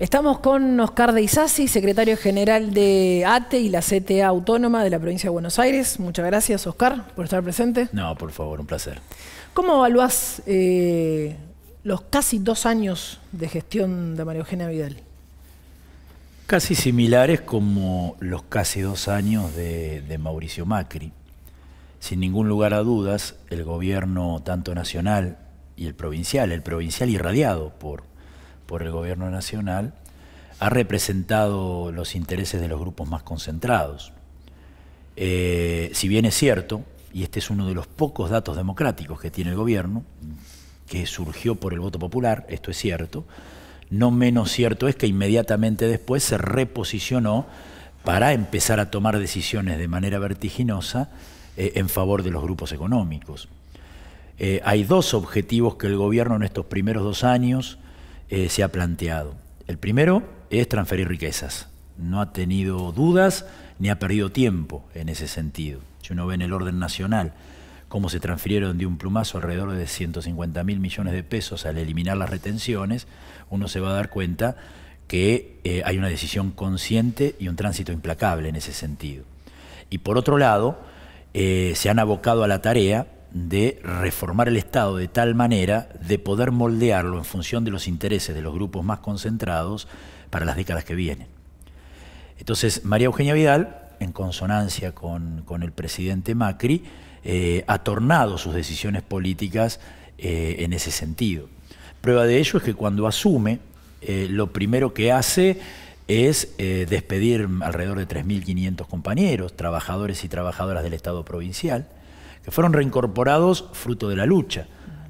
Estamos con Oscar de Isasi, secretario general de ATE y la CTA Autónoma de la provincia de Buenos Aires. Muchas gracias, Oscar, por estar presente. No, por favor, un placer. ¿Cómo evaluás eh, los casi dos años de gestión de María Eugenia Vidal? Casi similares como los casi dos años de Mauricio Macri. Sin ningún lugar a dudas, el gobierno tanto nacional y el provincial, el provincial irradiado por por el gobierno nacional, ha representado los intereses de los grupos más concentrados. Eh, si bien es cierto, y este es uno de los pocos datos democráticos que tiene el gobierno, que surgió por el voto popular, esto es cierto, no menos cierto es que inmediatamente después se reposicionó para empezar a tomar decisiones de manera vertiginosa eh, en favor de los grupos económicos. Eh, hay dos objetivos que el gobierno en estos primeros dos años eh, se ha planteado. El primero es transferir riquezas. No ha tenido dudas ni ha perdido tiempo en ese sentido. Si uno ve en el orden nacional cómo se transfirieron de un plumazo alrededor de 150 mil millones de pesos al eliminar las retenciones, uno se va a dar cuenta que eh, hay una decisión consciente y un tránsito implacable en ese sentido. Y por otro lado, eh, se han abocado a la tarea de reformar el Estado de tal manera de poder moldearlo en función de los intereses de los grupos más concentrados para las décadas que vienen. Entonces, María Eugenia Vidal, en consonancia con, el presidente Macri, eh, ha tornado sus decisiones políticas eh, en ese sentido. Prueba de ello es que cuando asume, eh, lo primero que hace es despedir alrededor de 3.500 compañeros, trabajadores y trabajadoras del Estado provincial, que fueron reincorporados fruto de la lucha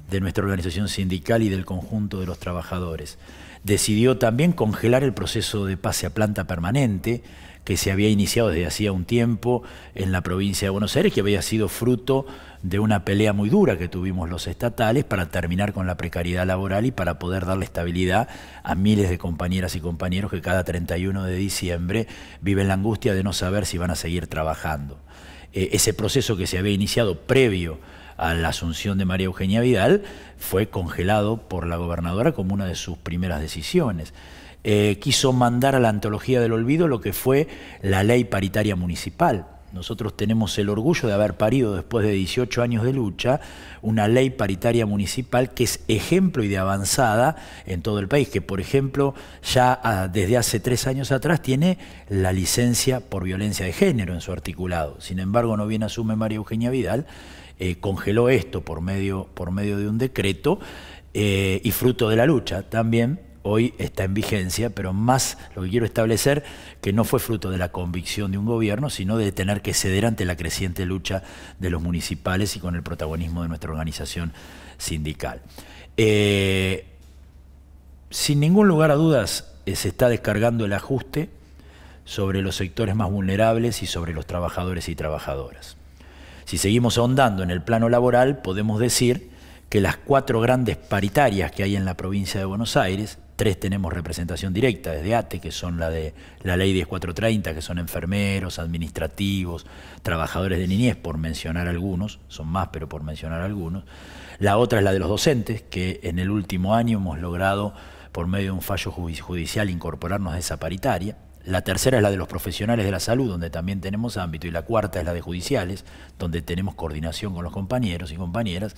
de nuestra organización sindical y del conjunto de los trabajadores. Decidió también congelar el proceso de pase a planta permanente que se había iniciado desde hacía un tiempo en la provincia de Buenos Aires, que había sido fruto de una pelea muy dura que tuvimos los estatales para terminar con la precariedad laboral y para poder darle estabilidad a miles de compañeras y compañeros que cada 31 de diciembre viven la angustia de no saber si van a seguir trabajando. Eh, ese proceso que se había iniciado previo a la asunción de María Eugenia Vidal fue congelado por la gobernadora como una de sus primeras decisiones. Eh, quiso mandar a la antología del olvido lo que fue la ley paritaria municipal, nosotros tenemos el orgullo de haber parido, después de 18 años de lucha, una ley paritaria municipal que es ejemplo y de avanzada en todo el país, que por ejemplo ya ah, desde hace tres años atrás tiene la licencia por violencia de género en su articulado. Sin embargo, no bien asume María Eugenia Vidal, eh, congeló esto por medio, por medio de un decreto eh, y fruto de la lucha también hoy está en vigencia, pero más lo que quiero establecer, que no fue fruto de la convicción de un gobierno, sino de tener que ceder ante la creciente lucha de los municipales y con el protagonismo de nuestra organización sindical. Eh, sin ningún lugar a dudas, eh, se está descargando el ajuste sobre los sectores más vulnerables y sobre los trabajadores y trabajadoras. Si seguimos ahondando en el plano laboral, podemos decir que las cuatro grandes paritarias que hay en la provincia de Buenos Aires tres tenemos representación directa desde ATE, que son la de la ley 10430, que son enfermeros, administrativos, trabajadores de niñez, por mencionar algunos, son más, pero por mencionar algunos. La otra es la de los docentes, que en el último año hemos logrado, por medio de un fallo judicial, incorporarnos a esa paritaria. La tercera es la de los profesionales de la salud, donde también tenemos ámbito, y la cuarta es la de judiciales, donde tenemos coordinación con los compañeros y compañeras.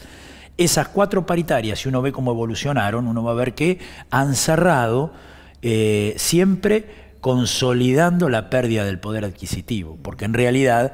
Esas cuatro paritarias, si uno ve cómo evolucionaron, uno va a ver que han cerrado eh, siempre consolidando la pérdida del poder adquisitivo, porque en realidad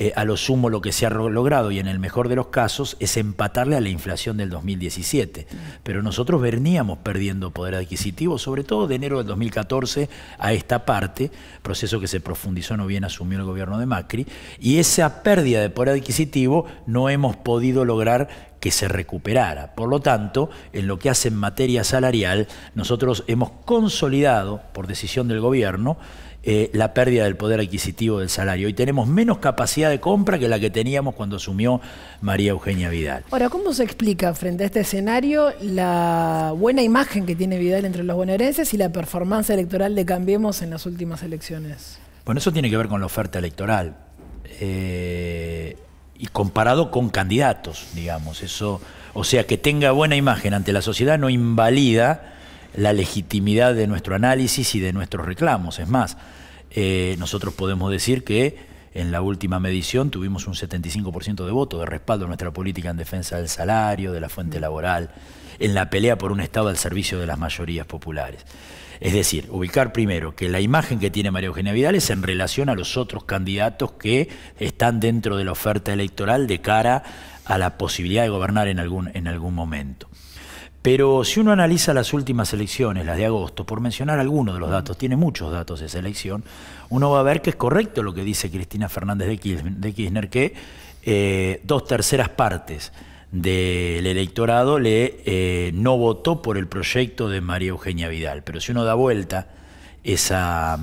eh, a lo sumo lo que se ha logrado, y en el mejor de los casos, es empatarle a la inflación del 2017. Pero nosotros veníamos perdiendo poder adquisitivo, sobre todo de enero del 2014 a esta parte, proceso que se profundizó no bien asumió el gobierno de Macri, y esa pérdida de poder adquisitivo no hemos podido lograr que se recuperara. Por lo tanto, en lo que hace en materia salarial, nosotros hemos consolidado, por decisión del gobierno, eh, la pérdida del poder adquisitivo del salario. Y tenemos menos capacidad de compra que la que teníamos cuando asumió María Eugenia Vidal. Ahora, ¿cómo se explica frente a este escenario la buena imagen que tiene Vidal entre los bonaerenses y la performance electoral de Cambiemos en las últimas elecciones? Bueno, eso tiene que ver con la oferta electoral. Eh, y comparado con candidatos, digamos. Eso, o sea, que tenga buena imagen ante la sociedad no invalida la legitimidad de nuestro análisis y de nuestros reclamos. Es más, eh, nosotros podemos decir que en la última medición tuvimos un 75% de voto de respaldo a nuestra política en defensa del salario, de la fuente mm. laboral, en la pelea por un Estado al servicio de las mayorías populares. Es decir, ubicar primero que la imagen que tiene María Eugenia Vidal es en relación a los otros candidatos que están dentro de la oferta electoral de cara a la posibilidad de gobernar en algún, en algún momento. Pero si uno analiza las últimas elecciones, las de agosto, por mencionar algunos de los datos, tiene muchos datos esa elección, uno va a ver que es correcto lo que dice Cristina Fernández de Kirchner, que eh, dos terceras partes del electorado eh, no votó por el proyecto de María Eugenia Vidal. Pero si uno da vuelta esa,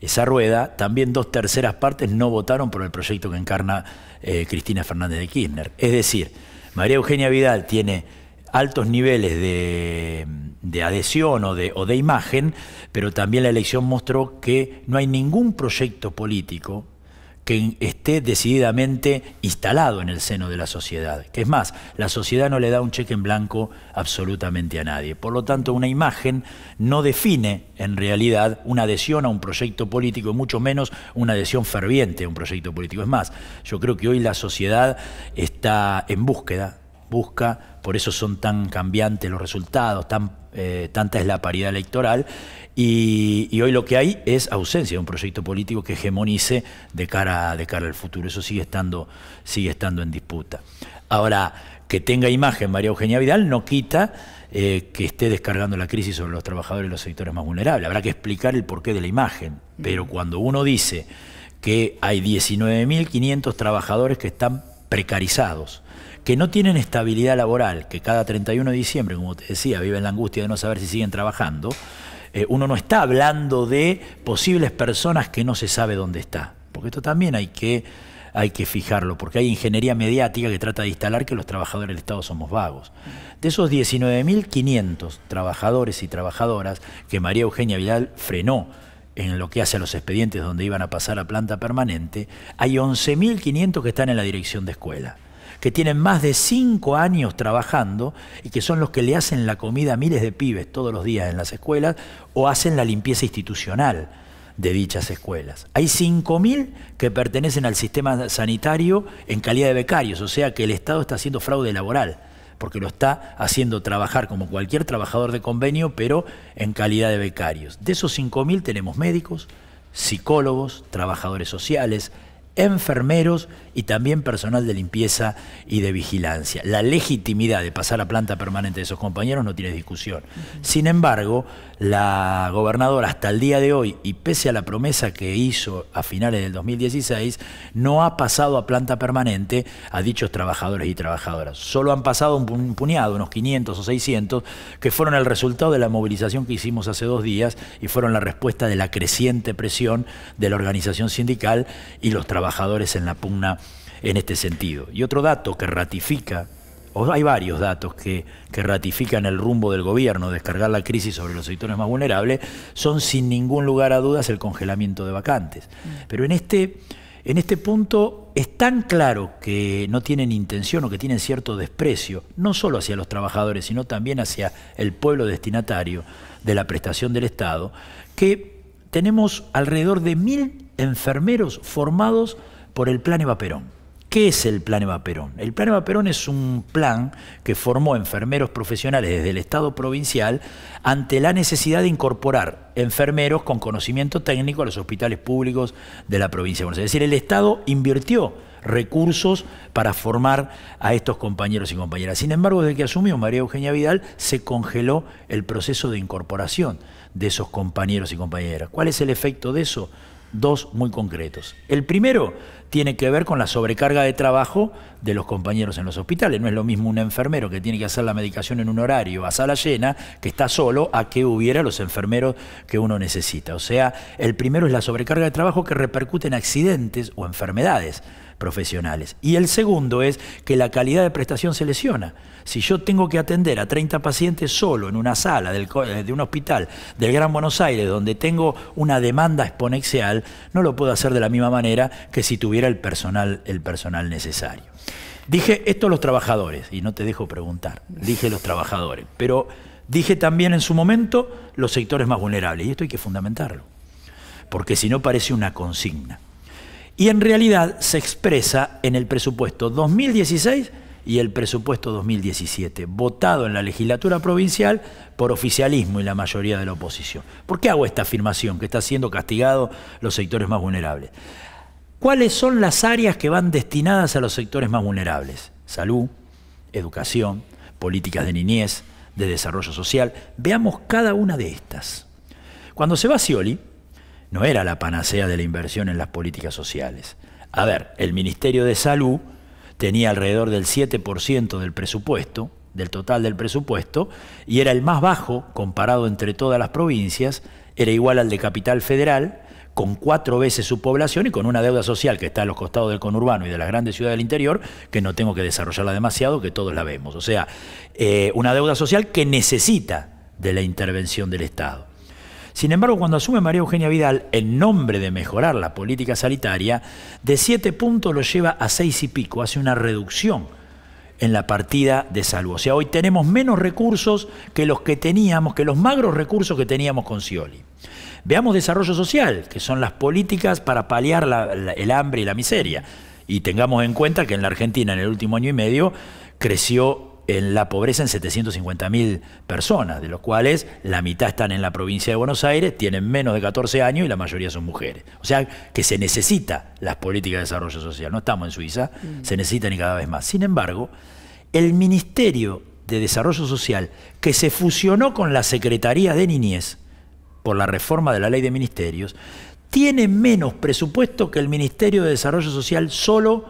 esa rueda, también dos terceras partes no votaron por el proyecto que encarna eh, Cristina Fernández de Kirchner. Es decir, María Eugenia Vidal tiene altos niveles de, adhesión o de, o de imagen, pero también la elección mostró que no hay ningún proyecto político que esté decididamente instalado en el seno de la sociedad. Que es más, la sociedad no le da un cheque en blanco absolutamente a nadie. Por lo tanto, una imagen no define en realidad una adhesión a un proyecto político, mucho menos una adhesión ferviente a un proyecto político. Es más, yo creo que hoy la sociedad está en búsqueda busca, por eso son tan cambiantes los resultados, tan, eh, tanta es la paridad electoral, y, hoy lo que hay es ausencia de un proyecto político que hegemonice de cara, de cara al futuro, eso sigue estando, sigue estando en disputa. Ahora, que tenga imagen María Eugenia Vidal no quita eh, que esté descargando la crisis sobre los trabajadores y los sectores más vulnerables, habrá que explicar el porqué de la imagen, pero cuando uno dice que hay 19.500 trabajadores que están precarizados, que no tienen estabilidad laboral, que cada 31 de diciembre, como te decía, viven la angustia de no saber si siguen trabajando, eh, uno no está hablando de posibles personas que no se sabe dónde está, porque esto también hay que, hay que fijarlo, porque hay ingeniería mediática que trata de instalar que los trabajadores del Estado somos vagos. De esos 19.500 trabajadores y trabajadoras que María Eugenia Vidal frenó, en lo que hace a los expedientes donde iban a pasar a planta permanente, hay 11.500 que están en la dirección de escuela que tienen más de cinco años trabajando y que son los que le hacen la comida a miles de pibes todos los días en las escuelas o hacen la limpieza institucional de dichas escuelas. Hay 5.000 que pertenecen al sistema sanitario en calidad de becarios, o sea que el Estado está haciendo fraude laboral, porque lo está haciendo trabajar como cualquier trabajador de convenio, pero en calidad de becarios. De esos 5.000 tenemos médicos, psicólogos, trabajadores sociales, enfermeros y también personal de limpieza y de vigilancia. La legitimidad de pasar a planta permanente de esos compañeros no tiene discusión. Sin embargo, la gobernadora hasta el día de hoy, y pese a la promesa que hizo a finales del 2016, no ha pasado a planta permanente a dichos trabajadores y trabajadoras. Solo han pasado un puñado, unos 500 o 600, que fueron el resultado de la movilización que hicimos hace dos días y fueron la respuesta de la creciente presión de la organización sindical y los trabajadores trabajadores en la pugna en este sentido. Y otro dato que ratifica, o hay varios datos que, que ratifican el rumbo del gobierno, descargar la crisis sobre los sectores más vulnerables, son sin ningún lugar a dudas el congelamiento de vacantes. Mm. Pero en este, en este punto es tan claro que no tienen intención o que tienen cierto desprecio, no solo hacia los trabajadores, sino también hacia el pueblo destinatario de la prestación del Estado, que tenemos alrededor de mil enfermeros formados por el Plan Eva Perón. ¿Qué es el Plan Eva Perón? El Plan Eva Perón es un plan que formó enfermeros profesionales desde el Estado provincial ante la necesidad de incorporar enfermeros con conocimiento técnico a los hospitales públicos de la provincia Es decir, el Estado invirtió recursos para formar a estos compañeros y compañeras. Sin embargo, desde que asumió María Eugenia Vidal, se congeló el proceso de incorporación de esos compañeros y compañeras. ¿Cuál es el efecto de eso? dos muy concretos. El primero tiene que ver con la sobrecarga de trabajo de los compañeros en los hospitales. No es lo mismo un enfermero que tiene que hacer la medicación en un horario a sala llena, que está solo, a que hubiera los enfermeros que uno necesita. O sea, el primero es la sobrecarga de trabajo que repercute en accidentes o enfermedades profesionales. Y el segundo es que la calidad de prestación se lesiona. Si yo tengo que atender a 30 pacientes solo en una sala de un hospital del Gran Buenos Aires, donde tengo una demanda exponencial, no lo puedo hacer de la misma manera que si tuviera el personal, el personal necesario. Dije esto a los trabajadores, y no te dejo preguntar, dije los trabajadores, pero dije también en su momento los sectores más vulnerables, y esto hay que fundamentarlo, porque si no parece una consigna y en realidad se expresa en el presupuesto 2016 y el presupuesto 2017, votado en la legislatura provincial por oficialismo y la mayoría de la oposición. ¿Por qué hago esta afirmación? Que está siendo castigado los sectores más vulnerables. ¿Cuáles son las áreas que van destinadas a los sectores más vulnerables? Salud, educación, políticas de niñez, de desarrollo social. Veamos cada una de estas. Cuando se va Scioli, no era la panacea de la inversión en las políticas sociales. A ver, el Ministerio de Salud tenía alrededor del 7% del presupuesto, del total del presupuesto, y era el más bajo comparado entre todas las provincias, era igual al de Capital Federal, con cuatro veces su población y con una deuda social que está a los costados del conurbano y de las grandes ciudades del interior, que no tengo que desarrollarla demasiado, que todos la vemos. O sea, eh, una deuda social que necesita de la intervención del Estado. Sin embargo, cuando asume María Eugenia Vidal, en nombre de mejorar la política sanitaria, de siete puntos lo lleva a seis y pico, hace una reducción en la partida de salud. O sea, hoy tenemos menos recursos que los que teníamos, que los magros recursos que teníamos con Cioli. Veamos desarrollo social, que son las políticas para paliar el hambre y la miseria. Y tengamos en cuenta que en la Argentina en el último año y medio creció en la pobreza en 750.000 personas, de los cuales la mitad están en la provincia de Buenos Aires, tienen menos de 14 años y la mayoría son mujeres. O sea que se necesita las políticas de desarrollo social, no estamos en Suiza, mm. se necesitan y cada vez más. Sin embargo, el Ministerio de Desarrollo Social, que se fusionó con la Secretaría de Niñez por la reforma de la ley de ministerios, tiene menos presupuesto que el Ministerio de Desarrollo Social solo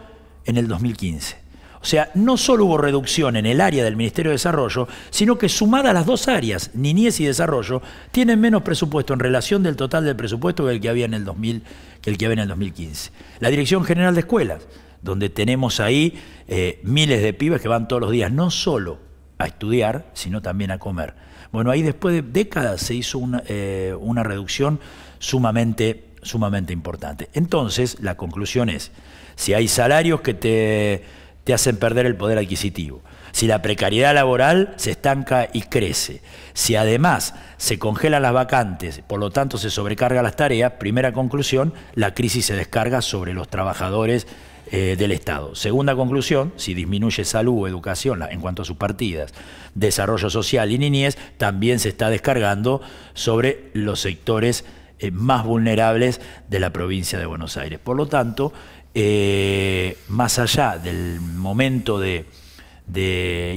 en el 2015. O sea, no solo hubo reducción en el área del Ministerio de Desarrollo, sino que sumadas las dos áreas, niñez y desarrollo, tienen menos presupuesto en relación del total del presupuesto que el que había en el, 2000, que el, que en el 2015. La Dirección General de Escuelas, donde tenemos ahí eh, miles de pibes que van todos los días, no solo a estudiar, sino también a comer. Bueno, ahí después de décadas se hizo una, eh, una reducción sumamente, sumamente importante. Entonces, la conclusión es, si hay salarios que te te hacen perder el poder adquisitivo. Si la precariedad laboral se estanca y crece, si además se congelan las vacantes, por lo tanto se sobrecarga las tareas, primera conclusión, la crisis se descarga sobre los trabajadores eh, del Estado. Segunda conclusión, si disminuye salud, educación en cuanto a sus partidas, desarrollo social y niñez, también se está descargando sobre los sectores eh, más vulnerables de la provincia de Buenos Aires. Por lo tanto, eh, más allá del momento de,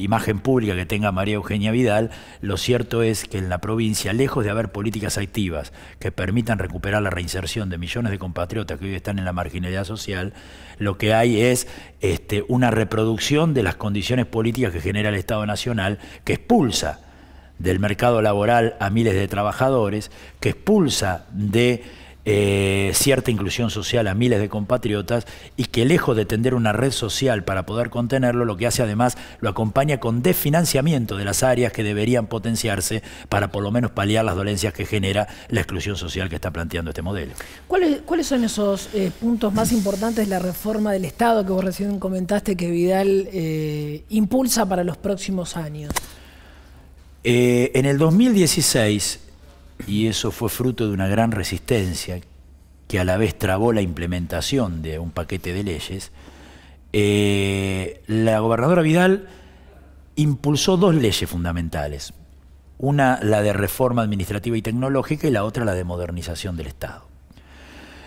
imagen pública que tenga María Eugenia Vidal, lo cierto es que en la provincia, lejos de haber políticas activas que permitan recuperar la reinserción de millones de compatriotas que hoy están en la marginalidad social, lo que hay es este, una reproducción de las condiciones políticas que genera el Estado Nacional, que expulsa del mercado laboral a miles de trabajadores, que expulsa de eh, cierta inclusión social a miles de compatriotas y que lejos de tener una red social para poder contenerlo, lo que hace además lo acompaña con desfinanciamiento de las áreas que deberían potenciarse para por lo menos paliar las dolencias que genera la exclusión social que está planteando este modelo. ¿Cuáles, son esos eh, puntos más importantes de la reforma del Estado que vos recién comentaste que Vidal eh, impulsa para los próximos años? en el 2016 y eso fue fruto de una gran resistencia que a la vez trabó la implementación de un paquete de leyes, eh, la gobernadora Vidal impulsó dos leyes fundamentales, una la de reforma administrativa y tecnológica y la otra la de modernización del Estado.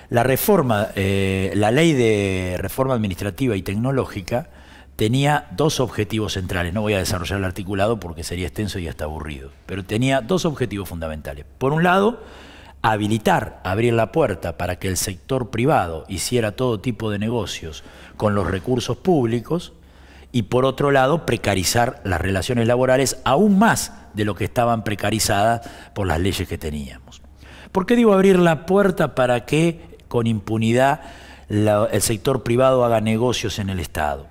La reforma, eh, la ley de reforma administrativa y tecnológica tenía dos objetivos centrales. No voy a desarrollar el articulado porque sería extenso y hasta aburrido, pero tenía dos objetivos fundamentales. Por un lado, habilitar, abrir la puerta para que el sector privado hiciera todo tipo de negocios con los recursos públicos y por otro lado, precarizar las relaciones laborales aún más de lo que estaban precarizadas por las leyes que teníamos. ¿Por qué digo abrir la puerta para que con impunidad el sector privado haga negocios en el Estado?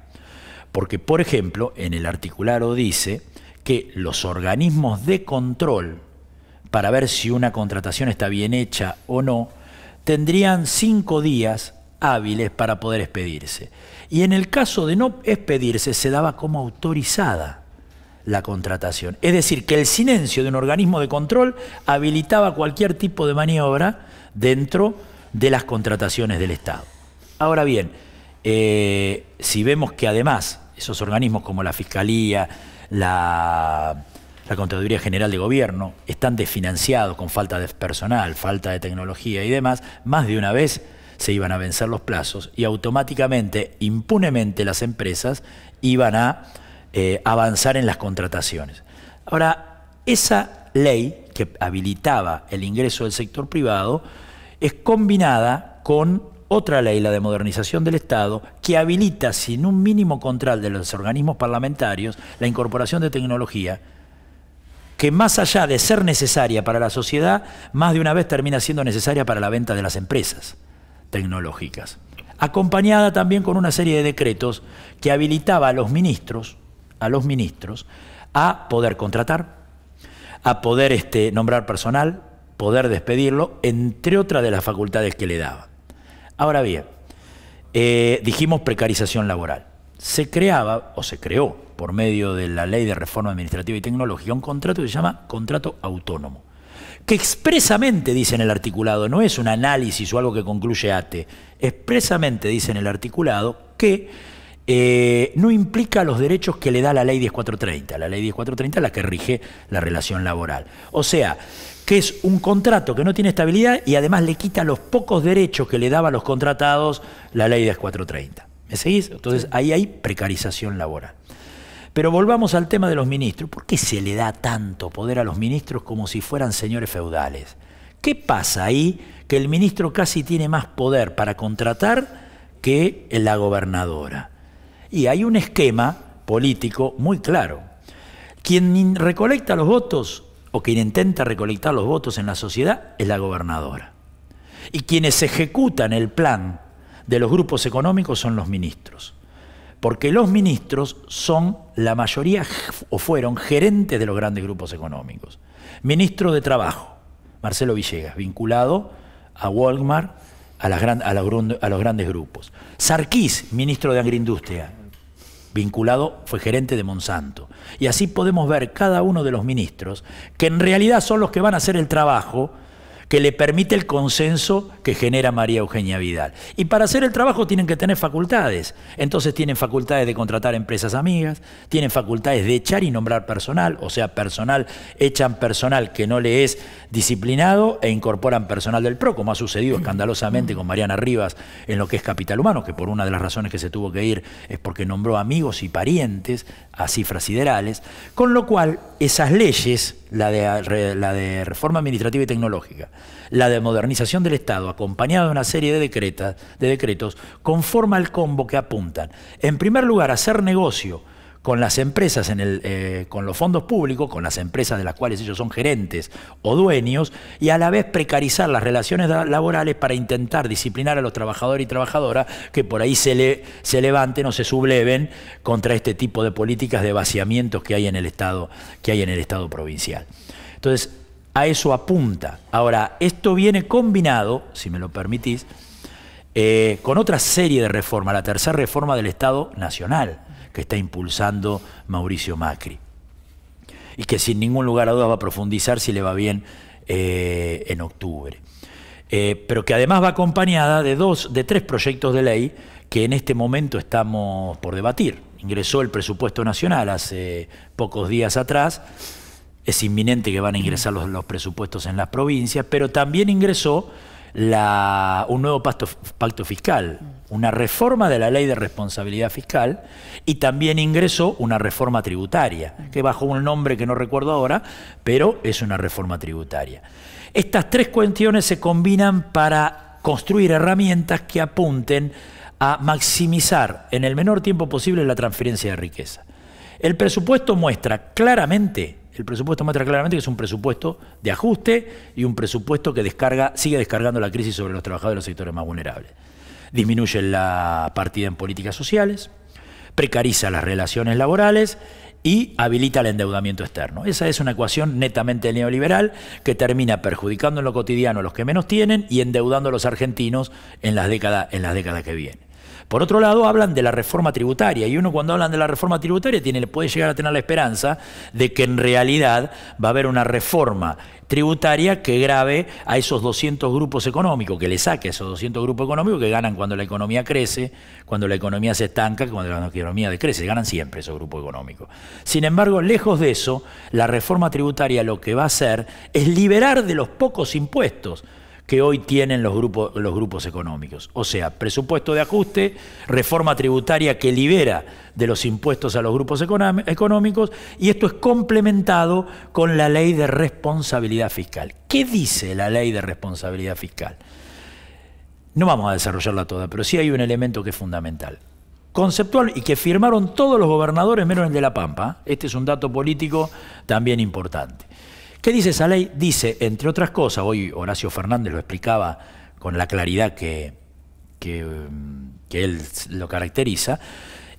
Porque, por ejemplo, en el articulado dice que los organismos de control, para ver si una contratación está bien hecha o no, tendrían cinco días hábiles para poder expedirse. Y en el caso de no expedirse, se daba como autorizada la contratación. Es decir, que el silencio de un organismo de control habilitaba cualquier tipo de maniobra dentro de las contrataciones del Estado. Ahora bien, eh, si vemos que además esos organismos como la Fiscalía, la, la Contraloría General de Gobierno están desfinanciados con falta de personal, falta de tecnología y demás, más de una vez se iban a vencer los plazos y automáticamente, impunemente, las empresas iban a eh, avanzar en las contrataciones. Ahora, esa ley que habilitaba el ingreso del sector privado es combinada con otra ley, la de modernización del Estado, que habilita sin un mínimo control de los organismos parlamentarios la incorporación de tecnología que más allá de ser necesaria para la sociedad, más de una vez termina siendo necesaria para la venta de las empresas tecnológicas. Acompañada también con una serie de decretos que habilitaba a los ministros, a los ministros, a poder contratar, a poder este, nombrar personal, poder despedirlo, entre otras de las facultades que le daba. Ahora bien, eh, dijimos precarización laboral. Se creaba, o se creó, por medio de la Ley de Reforma Administrativa y Tecnología un contrato que se llama contrato autónomo, que expresamente dice en el articulado, no es un análisis o algo que concluye ATE, expresamente dice en el articulado que eh, no implica los derechos que le da la ley 10430, la ley 10430 es la que rige la relación laboral. O sea, que es un contrato que no tiene estabilidad y además le quita los pocos derechos que le daba a los contratados la ley de 430. ¿Me seguís? Entonces ahí hay precarización laboral. Pero volvamos al tema de los ministros. ¿Por qué se le da tanto poder a los ministros como si fueran señores feudales? ¿Qué pasa ahí que el ministro casi tiene más poder para contratar que la gobernadora? Y hay un esquema político muy claro. Quien recolecta los votos o quien intenta recolectar los votos en la sociedad es la gobernadora. Y quienes ejecutan el plan de los grupos económicos son los ministros. Porque los ministros son la mayoría o fueron gerentes de los grandes grupos económicos. Ministro de Trabajo, Marcelo Villegas, vinculado a Walmart, a, los grandes grupos. Sarquís, ministro de Agroindustria, vinculado, fue gerente de Monsanto. Y así podemos ver cada uno de los ministros, que en realidad son los que van a hacer el trabajo que le permite el consenso que genera María Eugenia Vidal. Y para hacer el trabajo tienen que tener facultades. Entonces tienen facultades de contratar empresas amigas, tienen facultades de echar y nombrar personal, o sea, personal, echan personal que no le es disciplinado e incorporan personal del PRO, como ha sucedido escandalosamente con Mariana Rivas en lo que es Capital Humano, que por una de las razones que se tuvo que ir es porque nombró amigos y parientes a cifras siderales, con lo cual esas leyes, la de reforma administrativa y tecnológica, la de modernización del Estado, acompañada de una serie de, decretos, conforma el combo que apuntan, en primer lugar, hacer negocio con las empresas, eh, con los fondos públicos, con las empresas de las cuales ellos son gerentes o dueños, y a la vez precarizar las relaciones laborales para intentar disciplinar a los trabajadores y trabajadoras que por ahí se, levanten o se subleven contra este tipo de políticas de vaciamientos que hay en el Estado, que hay en el Estado provincial. Entonces, a eso apunta. Ahora, esto viene combinado, si me lo permitís, eh, con otra serie de reformas, la tercera reforma del Estado Nacional que está impulsando Mauricio Macri y que sin ningún lugar a dudas va a profundizar si le va bien eh, en octubre. Eh, pero que además va acompañada de dos, de tres proyectos de ley que en este momento estamos por debatir. Ingresó el presupuesto nacional hace pocos días atrás es inminente que van a ingresar los, presupuestos en las provincias, pero también ingresó un nuevo pacto fiscal, una reforma de la ley de responsabilidad fiscal y también ingresó una reforma tributaria, que bajo un nombre que no recuerdo ahora, pero es una reforma tributaria. Estas tres cuestiones se combinan para construir herramientas que apunten a maximizar en el menor tiempo posible la transferencia de riqueza. El presupuesto muestra claramente el presupuesto muestra claramente que es un presupuesto de ajuste y un presupuesto que descarga, sigue descargando la crisis sobre los trabajadores de los sectores más vulnerables. Disminuye la partida en políticas sociales, precariza las relaciones laborales y habilita el endeudamiento externo. Esa es una ecuación netamente neoliberal que termina perjudicando en lo cotidiano a los que menos tienen y endeudando a los argentinos en las décadas, en las décadas que vienen. Por otro lado, hablan de la reforma tributaria y uno cuando hablan de la reforma tributaria tiene, puede llegar a tener la esperanza de que en realidad va a haber una reforma tributaria que grave a esos 200 grupos económicos, que le saque a esos 200 grupos económicos que ganan cuando la economía crece, cuando la economía se estanca, cuando la economía decrece, ganan siempre esos grupos económicos. Sin embargo, lejos de eso, la reforma tributaria lo que va a hacer es liberar de los pocos impuestos que hoy tienen los grupos, los grupos económicos. O sea, presupuesto de ajuste, reforma tributaria que libera de los impuestos a los grupos económicos, y esto es complementado con la ley de responsabilidad fiscal. ¿Qué dice la ley de responsabilidad fiscal? No vamos a desarrollarla toda, pero sí hay un elemento que es fundamental. Conceptual y que firmaron todos los gobernadores menos el de La Pampa. ¿eh? Este es un dato político también importante. ¿Qué dice esa ley? Dice, entre otras cosas, hoy Horacio Fernández lo explicaba con la claridad que, él lo caracteriza,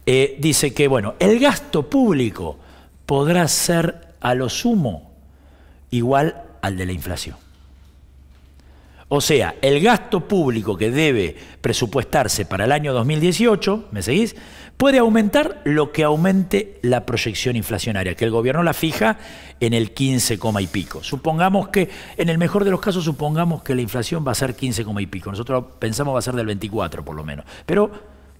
eh, dice que, bueno, el gasto público podrá ser a lo sumo igual al de la inflación. O sea, el gasto público que debe presupuestarse para el año 2018, ¿me seguís? puede aumentar lo que aumente la proyección inflacionaria, que el gobierno la fija en el 15, y pico. Supongamos que, en el mejor de los casos, supongamos que la inflación va a ser 15, y pico. Nosotros pensamos va a ser del 24 por lo menos. Pero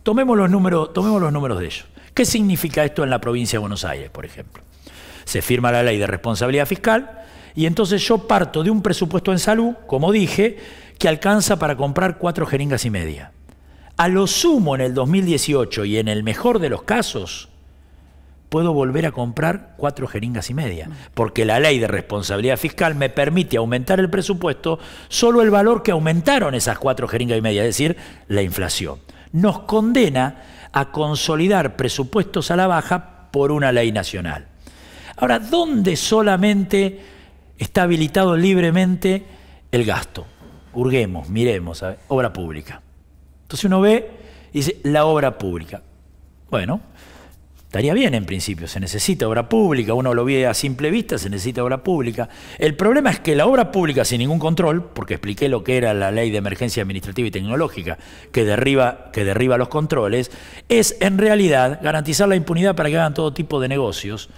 tomemos los números, tomemos los números de ellos. ¿Qué significa esto en la provincia de Buenos Aires, por ejemplo? Se firma la ley de responsabilidad fiscal y entonces yo parto de un presupuesto en salud, como dije, que alcanza para comprar cuatro jeringas y media. A lo sumo en el 2018 y en el mejor de los casos, puedo volver a comprar cuatro jeringas y media, porque la ley de responsabilidad fiscal me permite aumentar el presupuesto solo el valor que aumentaron esas cuatro jeringas y media, es decir, la inflación. Nos condena a consolidar presupuestos a la baja por una ley nacional. Ahora, ¿dónde solamente está habilitado libremente el gasto? Hurguemos, miremos, obra pública. Entonces uno ve y dice, la obra pública. Bueno, estaría bien en principio, se necesita obra pública, uno lo ve a simple vista, se necesita obra pública. El problema es que la obra pública sin ningún control, porque expliqué lo que era la ley de emergencia administrativa y tecnológica, que derriba, que derriba los controles, es en realidad garantizar la impunidad para que hagan todo tipo de negocios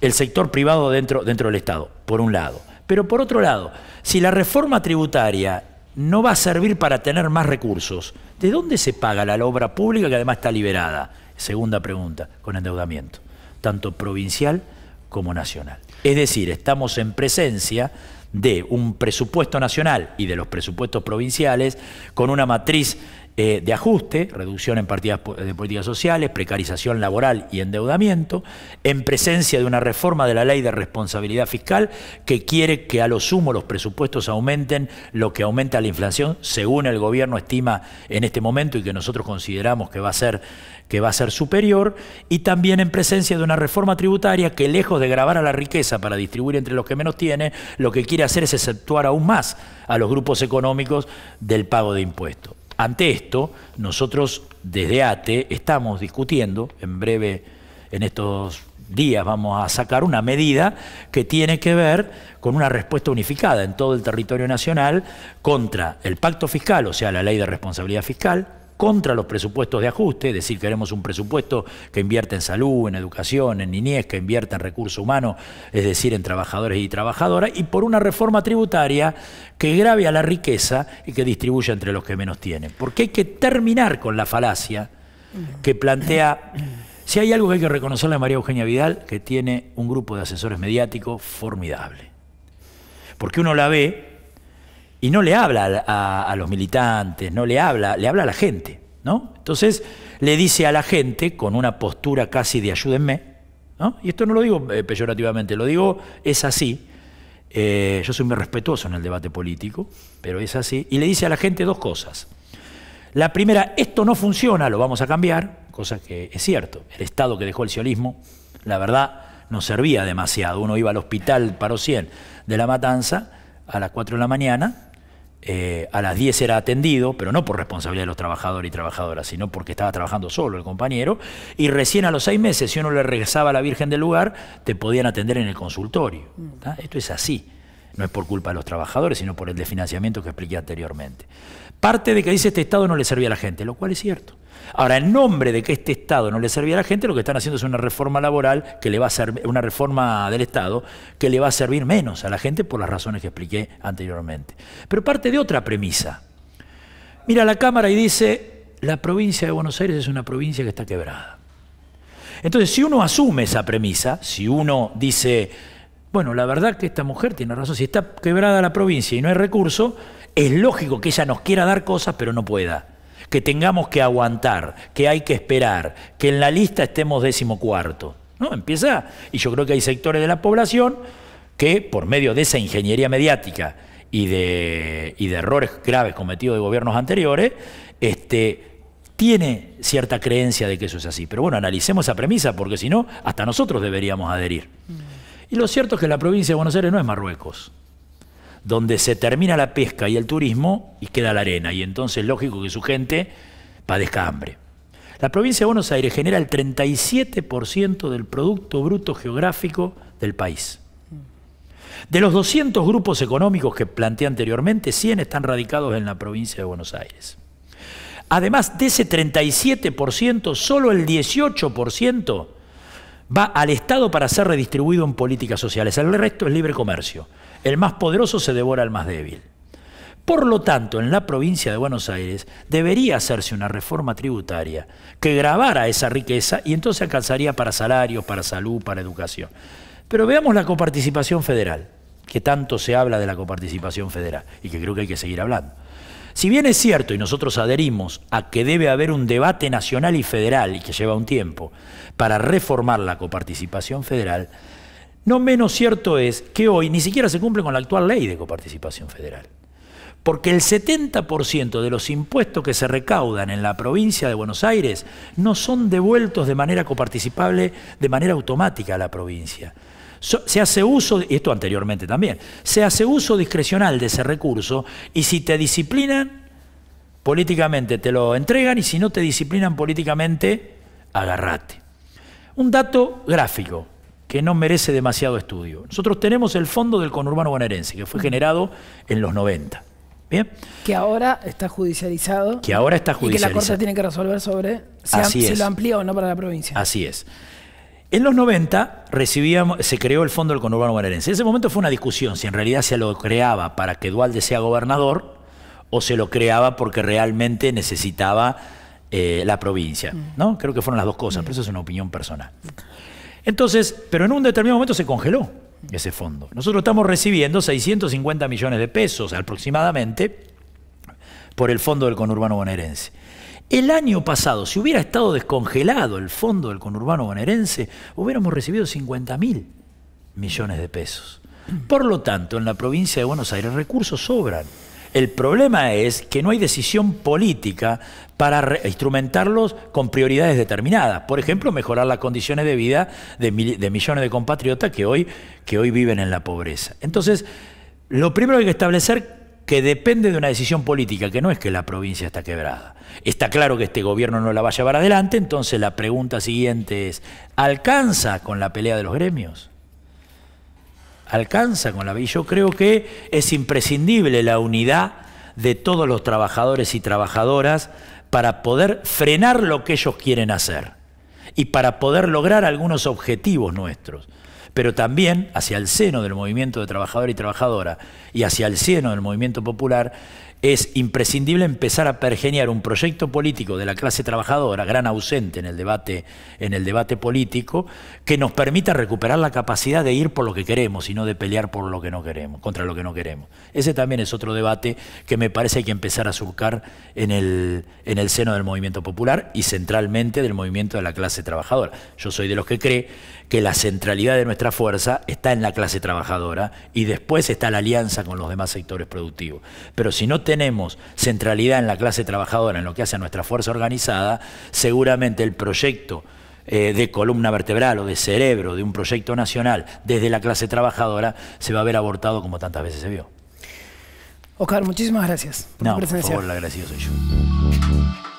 el sector privado dentro, dentro del Estado, por un lado. Pero por otro lado, si la reforma tributaria no va a servir para tener más recursos. ¿De dónde se paga la obra pública que además está liberada? Segunda pregunta, con endeudamiento, tanto provincial como nacional. Es decir, estamos en presencia de un presupuesto nacional y de los presupuestos provinciales con una matriz eh, de ajuste, reducción en partidas de políticas sociales, precarización laboral y endeudamiento, en presencia de una reforma de la ley de responsabilidad fiscal que quiere que a lo sumo los presupuestos aumenten lo que aumenta la inflación, según el gobierno estima en este momento y que nosotros consideramos que va a ser que va a ser superior, y también en presencia de una reforma tributaria que lejos de grabar a la riqueza para distribuir entre los que menos tiene, lo que quiere hacer es exceptuar aún más a los grupos económicos del pago de impuestos. Ante esto, nosotros desde ATE estamos discutiendo, en breve, en estos días vamos a sacar una medida que tiene que ver con una respuesta unificada en todo el territorio nacional contra el pacto fiscal, o sea, la ley de responsabilidad fiscal, contra los presupuestos de ajuste, es decir, queremos un presupuesto que invierta en salud, en educación, en niñez, que invierta en recursos humanos, es decir, en trabajadores y trabajadoras, y por una reforma tributaria que grave a la riqueza y que distribuya entre los que menos tienen. Porque hay que terminar con la falacia que plantea si hay algo que hay que reconocerle a María Eugenia Vidal, que tiene un grupo de asesores mediáticos formidable. Porque uno la ve y no le habla a, los militantes, no le habla, le habla a la gente, ¿no? Entonces le dice a la gente con una postura casi de ayúdenme, ¿no? Y esto no lo digo eh, peyorativamente, lo digo es así. Eh, yo soy muy respetuoso en el debate político, pero es así. Y le dice a la gente dos cosas. La primera, esto no funciona, lo vamos a cambiar, cosa que es cierto. El Estado que dejó el sionismo, la verdad, no servía demasiado. Uno iba al hospital Paro 100 de la Matanza a las 4 de la mañana eh, a las 10 era atendido, pero no por responsabilidad de los trabajadores y trabajadoras, sino porque estaba trabajando solo el compañero. Y recién a los seis meses, si uno le regresaba a la Virgen del lugar, te podían atender en el consultorio. Esto es así. No es por culpa de los trabajadores, sino por el desfinanciamiento que expliqué anteriormente parte de que dice este Estado no le servía a la gente, lo cual es cierto. Ahora, en nombre de que este Estado no le servía a la gente, lo que están haciendo es una reforma laboral que le va a servir, una reforma del Estado que le va a servir menos a la gente por las razones que expliqué anteriormente. Pero parte de otra premisa. Mira la Cámara y dice, la provincia de Buenos Aires es una provincia que está quebrada. Entonces, si uno asume esa premisa, si uno dice, bueno, la verdad que esta mujer tiene razón, si está quebrada la provincia y no hay recurso, es lógico que ella nos quiera dar cosas, pero no pueda. Que tengamos que aguantar, que hay que esperar, que en la lista estemos decimocuarto. ¿No? Empieza. Y yo creo que hay sectores de la población que, por medio de esa ingeniería mediática y de, y de errores graves cometidos de gobiernos anteriores, este, tiene cierta creencia de que eso es así. Pero bueno, analicemos esa premisa, porque si no, hasta nosotros deberíamos adherir. Mm. Y lo cierto es que la provincia de Buenos Aires no es Marruecos donde se termina la pesca y el turismo y queda la arena, y entonces lógico que su gente padezca hambre. La provincia de Buenos Aires genera el 37% del Producto Bruto Geográfico del país. De los 200 grupos económicos que planteé anteriormente, 100 están radicados en la provincia de Buenos Aires. Además de ese 37%, solo el 18% va al Estado para ser redistribuido en políticas sociales. El resto es libre comercio. El más poderoso se devora al más débil. Por lo tanto, en la provincia de Buenos Aires debería hacerse una reforma tributaria que grabara esa riqueza y entonces alcanzaría para salarios, para salud, para educación. Pero veamos la coparticipación federal, que tanto se habla de la coparticipación federal y que creo que hay que seguir hablando. Si bien es cierto, y nosotros adherimos a que debe haber un debate nacional y federal, y que lleva un tiempo, para reformar la coparticipación federal, no menos cierto es que hoy ni siquiera se cumple con la actual ley de coparticipación federal. Porque el 70% de los impuestos que se recaudan en la provincia de Buenos Aires no son devueltos de manera coparticipable, de manera automática a la provincia. Se hace uso, y esto anteriormente también, se hace uso discrecional de ese recurso y si te disciplinan políticamente te lo entregan y si no te disciplinan políticamente, agarrate. Un dato gráfico, que no merece demasiado estudio. Nosotros tenemos el fondo del conurbano bonaerense, que fue mm. generado en los 90. ¿Bien? Que ahora está judicializado. Que ahora está judicializado. Y que la Corte tiene que resolver sobre si, lo amplía o no para la provincia. Así es. En los 90 recibíamos, se creó el Fondo del Conurbano Bonaerense. En ese momento fue una discusión si en realidad se lo creaba para que Dualde sea gobernador o se lo creaba porque realmente necesitaba eh, la provincia. Mm. ¿no? Creo que fueron las dos cosas, pero eso es una opinión personal. Entonces, pero en un determinado momento se congeló ese fondo. Nosotros estamos recibiendo 650 millones de pesos aproximadamente por el fondo del conurbano bonaerense. El año pasado, si hubiera estado descongelado el fondo del conurbano bonaerense, hubiéramos recibido 50 mil millones de pesos. Por lo tanto, en la provincia de Buenos Aires recursos sobran. El problema es que no hay decisión política para instrumentarlos con prioridades determinadas. Por ejemplo, mejorar las condiciones de vida de, millones de compatriotas que hoy, que hoy viven en la pobreza. Entonces, lo primero hay que establecer que depende de una decisión política, que no es que la provincia está quebrada. Está claro que este gobierno no la va a llevar adelante, entonces la pregunta siguiente es, ¿alcanza con la pelea de los gremios? alcanza con la vida. Yo creo que es imprescindible la unidad de todos los trabajadores y trabajadoras para poder frenar lo que ellos quieren hacer y para poder lograr algunos objetivos nuestros. Pero también hacia el seno del movimiento de trabajador y trabajadora y hacia el seno del movimiento popular es imprescindible empezar a pergeniar un proyecto político de la clase trabajadora, gran ausente en el debate, en el debate político, que nos permita recuperar la capacidad de ir por lo que queremos y no de pelear por lo que no queremos, contra lo que no queremos. Ese también es otro debate que me parece hay que empezar a surcar en el, en el seno del movimiento popular y centralmente del movimiento de la clase trabajadora. Yo soy de los que cree que la centralidad de nuestra fuerza está en la clase trabajadora y después está la alianza con los demás sectores productivos. Pero si no tenemos centralidad en la clase trabajadora, en lo que hace a nuestra fuerza organizada, seguramente el proyecto eh, de columna vertebral o de cerebro de un proyecto nacional desde la clase trabajadora se va a ver abortado como tantas veces se vio. Oscar, muchísimas gracias. Por presencia. la agradecido soy yo.